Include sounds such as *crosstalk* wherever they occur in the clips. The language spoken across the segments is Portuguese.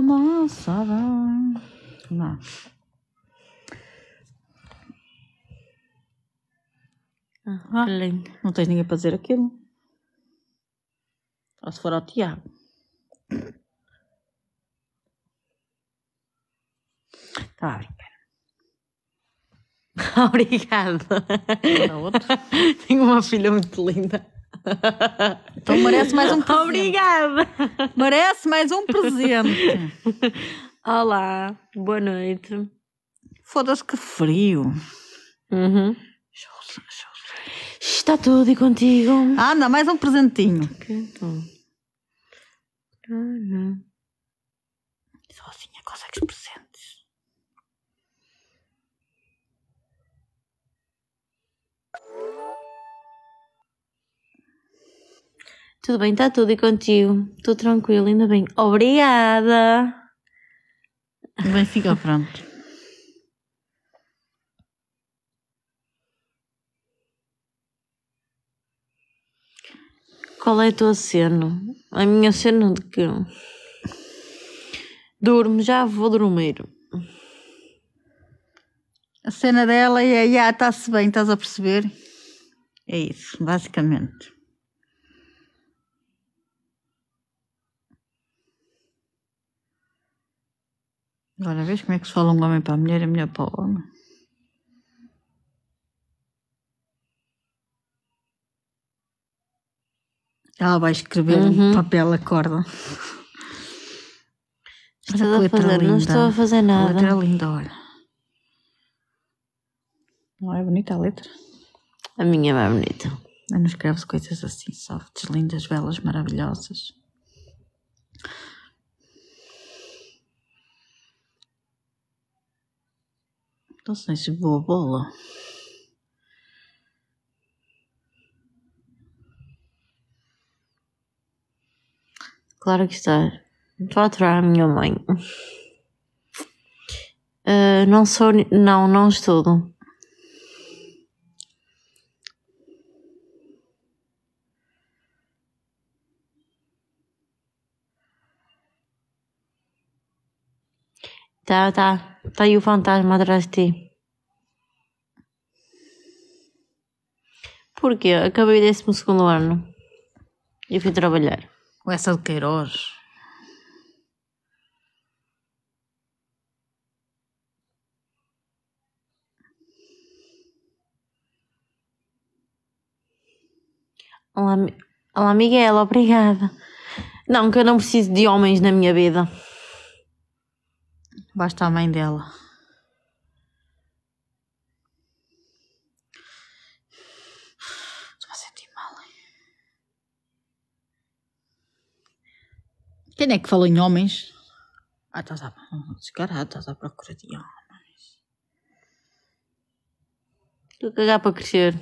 começava. Lá. Né? Ah, ah não tens ninguém para dizer aquilo. Ou se for ao Tiago. Tá a brincar. *laughs* Obrigada. Tenho uma filha muito linda. Então merece mais um presente. Obrigada. Merece mais um presente. Olá, boa noite. Foda-se que frio. Uhum. Está tudo e contigo. Anda, mais um presentinho. Então. Ah, Sozinha consegues presente. Tudo bem, está tudo e contigo? Estou tranquilo, ainda bem. Obrigada! Bem, fica pronto. Qual é a tua cena? A minha cena de que durmo, já vou dormir. A cena dela é, já, está-se bem, estás a perceber? É isso, basicamente. Agora vês como é que se fala um homem para a mulher e é a mulher para o homem. Ela vai escrever uhum. um papel a corda. Estou a fazer, linda. não estou a fazer nada. A letra é linda, olha. Não é bonita a letra? A minha é mais bonita. Eu não escrevo coisas assim, softs, lindas, belas, maravilhosas. To znaczy było bolo. Claro que está. Vou aturar a minha mãe. Uh, não sou. Não, não estudo. Tá, tá. Tá aí o fantasma atrás de ti. Porque acabei o décimo segundo ano e fui trabalhar. Com essa de Queiroz. Olá, olá Miguel, obrigada. Não, que eu não preciso de homens na minha vida. Basta a mãe dela. Estou a sentir mal. Quem é que fala em homens? Ah, estás hum, à, descarado, estás a procurar de homens. Estou a cagar para crescer.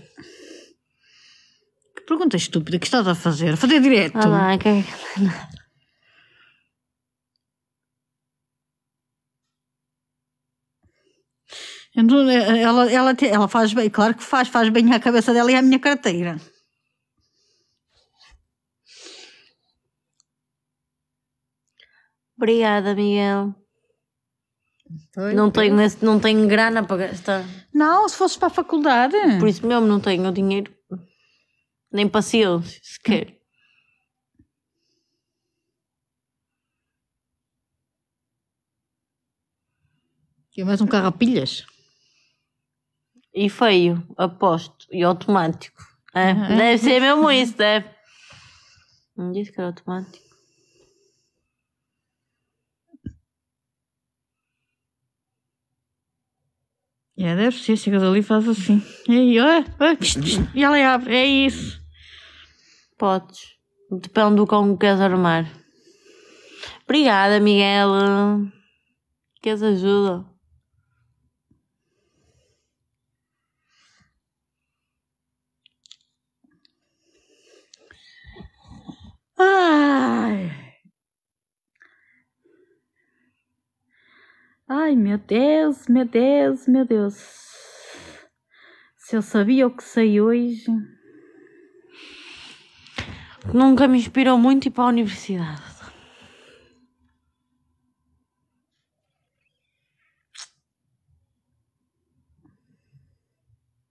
Que pergunta estúpida que estás a fazer? fazer direto. Ah, é não, okay. Então, é, é, ela, ela, ela faz bem, claro que faz, faz bem à cabeça dela e à minha carteira. Obrigada, Miguel. Foi, então, não, tenho, então. não tenho grana para gastar. Não, se fosse para a faculdade. Por isso mesmo não tenho dinheiro. Nem paciência, sequer. E mais um carro a pilhas e feio, aposto, e automático. É, uhum. Deve ser mesmo isso, deve. Né? Não disse que era automático. É, deve ser, chegas ali e faz assim. E aí, ó, e ela abre, é isso. Podes. Depende do como queres armar. Obrigada, Miguel. Queres ajuda? meu Deus, meu Deus, meu Deus. Se eu sabia o que sei hoje. Nunca me inspirou muito ir para a universidade.